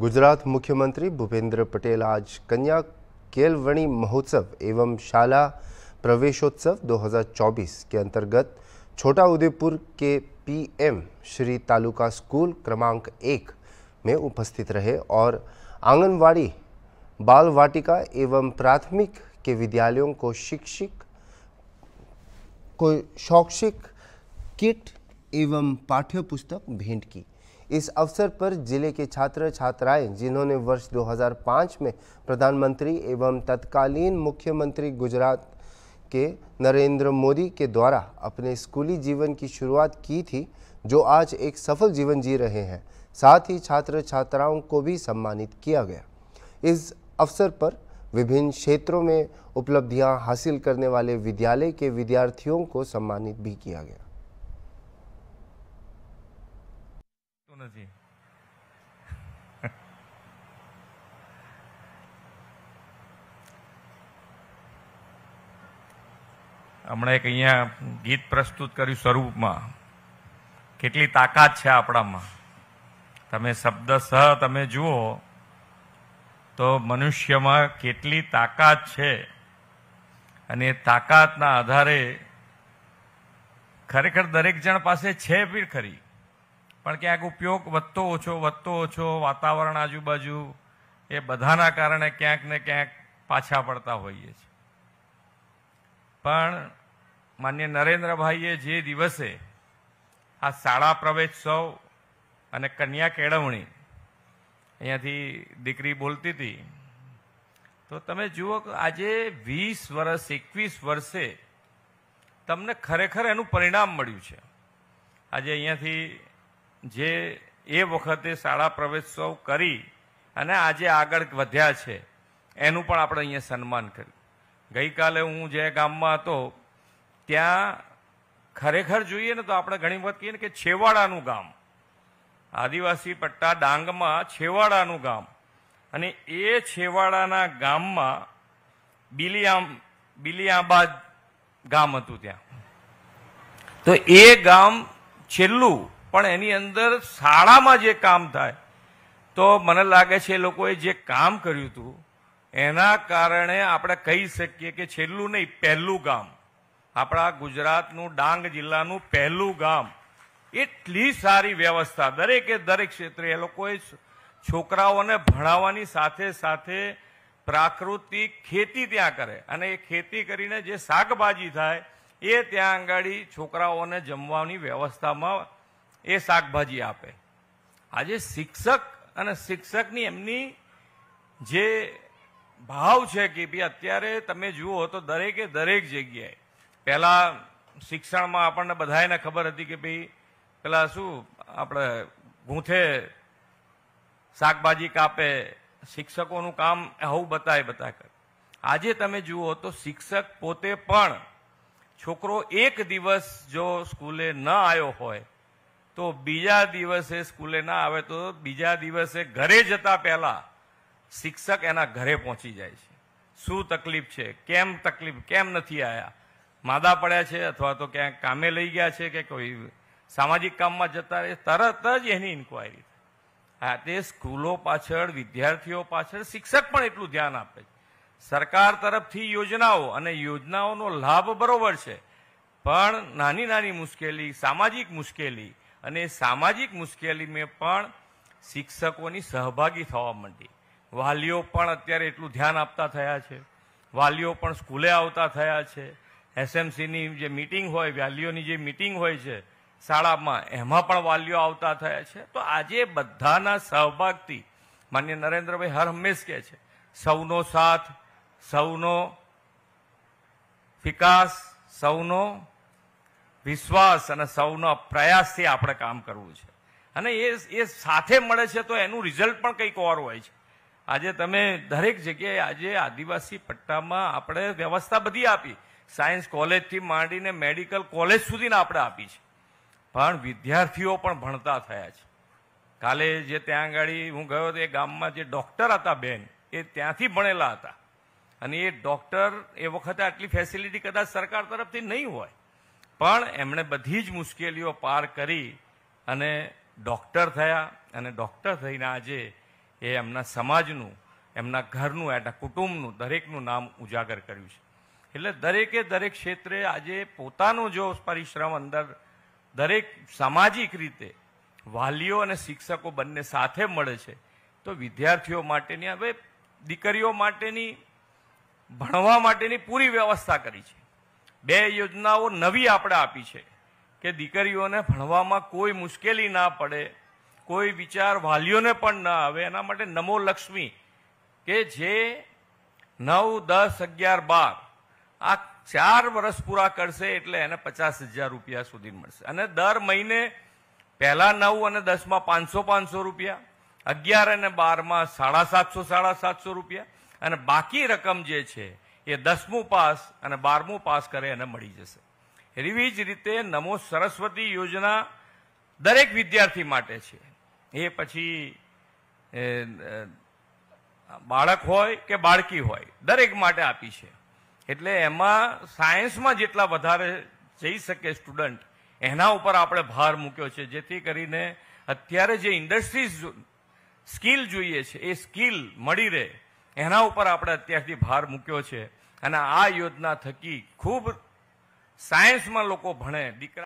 गुजरात मुख्यमंत्री भूपेंद्र पटेल आज कन्या केलवणी महोत्सव एवं शाला प्रवेशोत्सव 2024 के अंतर्गत छोटा उदयपुर के पीएम श्री तालुका स्कूल क्रमांक एक में उपस्थित रहे और आंगनवाड़ी बाल वाटिका एवं प्राथमिक के विद्यालयों को शिक्षिक को शौक्षिक किट एवं पाठ्य पुस्तक भेंट की इस अवसर पर जिले के छात्र छात्राएं जिन्होंने वर्ष 2005 में प्रधानमंत्री एवं तत्कालीन मुख्यमंत्री गुजरात के नरेंद्र मोदी के द्वारा अपने स्कूली जीवन की शुरुआत की थी जो आज एक सफल जीवन जी रहे हैं साथ ही छात्र छात्राओं को भी सम्मानित किया गया इस अवसर पर विभिन्न क्षेत्रों में उपलब्धियां हासिल करने वाले विद्यालय के विद्यार्थियों को सम्मानित भी किया गया નથી હમણાં એક અહીંયા ગીત પ્રસ્તુત કર્યું સ્વરૂપમાં કેટલી તાકાત છે આપણામાં તમે શબ્દ સહ તમે જુઓ તો મનુષ્યમાં કેટલી તાકાત છે અને એ તાકાતના આધારે ખરેખર દરેક જણ પાસે છે પણ ખરી પણ ક્યાંક ઉપયોગ વધતો ઓછો વધતો ઓછો વાતાવરણ આજુબાજુ એ બધાના કારણે ક્યાંક ને ક્યાંક પાછા પડતા હોઈએ છીએ પણ માન્ય નરેન્દ્રભાઈએ જે દિવસે આ શાળા પ્રવેશોત્સવ અને કન્યા કેળવણી અહીંયાથી દીકરી બોલતી હતી તો તમે જુઓ કે આજે વીસ વર્ષ એકવીસ વર્ષે તમને ખરેખર એનું પરિણામ મળ્યું છે આજે અહીંયાથી જે એ વખતે શાળા પ્રવેશોત્સવ કરી અને આજે આગળ વધ્યા છે એનું પણ આપણે અહીંયા સન્માન કર્યું ગઈકાલે હું જે ગામમાં હતો ત્યાં ખરેખર જોઈએ ને તો આપણે ઘણી વખત કહીએ ને કે છેવાડાનું ગામ આદિવાસી પટ્ટા ડાંગમાં છેવાડાનું ગામ અને એ છેવાડાના ગામમાં બિલિયામ બિલિયાબાદ ગામ હતું ત્યાં તો એ ગામ છેલ્લું પણ એની અંદર શાળામાં જે કામ થાય તો મને લાગે છે એ લોકોએ જે કામ કર્યું હતું એના કારણે આપણે કહી શકીએ કે છેલ્લું નહીં પહેલું ગામ આપણા ગુજરાતનું ડાંગ જિલ્લાનું પહેલું ગામ એટલી સારી વ્યવસ્થા દરેકે દરેક ક્ષેત્રે એ લોકોએ છોકરાઓને ભણાવવાની સાથે સાથે પ્રાકૃતિક ખેતી ત્યાં કરે અને એ ખેતી કરીને જે શાકભાજી થાય એ ત્યાં આંગળી છોકરાઓને જમવાની વ્યવસ્થામાં એ શાકભાજી આપે આજે શિક્ષક અને શિક્ષકની એમની જે ભાવ છે કે ભાઈ અત્યારે તમે જુઓ તો દરેકે દરેક જગ્યાએ પહેલાં શિક્ષણમાં આપણને બધાને ખબર હતી કે ભાઈ પેલા શું આપણે ગૂંથે શાકભાજી કાપે શિક્ષકોનું કામ આવું બતાય બતા કરે આજે તમે જુઓ તો શિક્ષક પોતે પણ છોકરો એક દિવસ જો સ્કૂલે ન આવ્યો હોય તો બીજા દિવસે સ્કૂલે ના આવે તો બીજા દિવસે ઘરે જતા પહેલા શિક્ષક એના ઘરે પહોંચી જાય છે શું તકલીફ છે કેમ તકલીફ કેમ નથી આવ્યા માદા પડ્યા છે અથવા તો ક્યાંક કામે લઈ ગયા છે કે કોઈ સામાજિક કામમાં જતા રહે તરત જ એની ઇન્કવાયરી આ તે સ્કૂલો પાછળ વિદ્યાર્થીઓ પાછળ શિક્ષક પણ એટલું ધ્યાન આપે છે સરકાર તરફથી યોજનાઓ અને યોજનાઓનો લાભ બરોબર છે પણ નાની નાની મુશ્કેલી સામાજિક મુશ્કેલી અને સામાજિક મુશ્કેલીમાં પણ શિક્ષકોની સહભાગી થવા માંડી વાલીઓ પણ અત્યારે એટલું ધ્યાન આપતા થયા છે વાલીઓ પણ સ્કૂલે આવતા થયા છે એસએમસીની જે મિટિંગ હોય વાલીઓની જે મિટિંગ હોય છે શાળામાં એમાં પણ વાલીઓ આવતા થયા છે તો આજે બધાના સહભાગથી માન્ય નરેન્દ્રભાઈ હર હંમેશ કહે છે સૌનો સાથ સૌનો વિકાસ સૌનો વિશ્વાસ અને સૌનો પ્રયાસથી આપણે કામ કરવું છે અને એ એ સાથે મળે છે તો એનું રિઝલ્ટ પણ કંઈક ઓર હોય છે આજે તમે દરેક જગ્યાએ આજે આદિવાસી પટ્ટામાં આપણે વ્યવસ્થા બધી આપી સાયન્સ કોલેજથી માંડીને મેડિકલ કોલેજ સુધીને આપણે આપી છે પણ વિદ્યાર્થીઓ પણ ભણતા થયા છે કાલે જે ત્યાં આગળ હું ગયો તો એ ગામમાં જે ડૉક્ટર હતા બેન એ ત્યાંથી ભણેલા હતા અને એ ડૉક્ટર એ વખતે આટલી ફેસિલિટી કદાચ સરકાર તરફથી નહીં હોય પણ એમણે બધી જ મુશ્કેલીઓ પાર કરી અને ડૉક્ટર થયા અને ડૉક્ટર થઈને આજે એ એમના સમાજનું એમના ઘરનું એટલા કુટુંબનું દરેકનું નામ ઉજાગર કર્યું છે એટલે દરેકે દરેક ક્ષેત્રે આજે પોતાનો જો પરિશ્રમ અંદર દરેક સામાજિક રીતે વાલીઓ અને શિક્ષકો બંને સાથે મળે છે તો વિદ્યાર્થીઓ માટેની હવે દીકરીઓ માટેની ભણવા માટેની પૂરી વ્યવસ્થા કરી છે બે યોજનાઓ નવી આપણે આપી છે કે દીકરીઓને ભણવામાં કોઈ મુશ્કેલી ના પડે કોઈ વિચાર વાલીઓને પણ ના આવે એના માટે નમો લક્ષ્મી કે જે નવ દસ અગિયાર બાર આ ચાર વર્ષ પૂરા કરશે એટલે એને પચાસ હજાર રૂપિયા સુધી મળશે અને દર મહિને પહેલા નવ અને દસમાં પાંચસો પાંચસો રૂપિયા અગિયાર અને બારમાં સાડા સાતસો સાડા સાતસો રૂપિયા અને બાકી રકમ જે છે એ દસમું પાસ અને બારમું પાસ કરે એને મળી જશે એવી જ રીતે નમો સરસ્વતી યોજના દરેક વિદ્યાર્થી માટે છે એ પછી બાળક હોય કે બાળકી હોય દરેક માટે આપી છે એટલે એમાં સાયન્સમાં જેટલા વધારે જઈ શકે સ્ટુડન્ટ એના ઉપર આપણે ભાર મૂક્યો છે જેથી કરીને અત્યારે જે ઇન્ડસ્ટ્રીઝ સ્કિલ જોઈએ છે એ સ્કિલ મળી રહે એના ઉપર આપણે અત્યારથી ભાર મૂક્યો છે અને આ યોજના થકી ખૂબ સાયન્સમાં લોકો ભણે દીકરા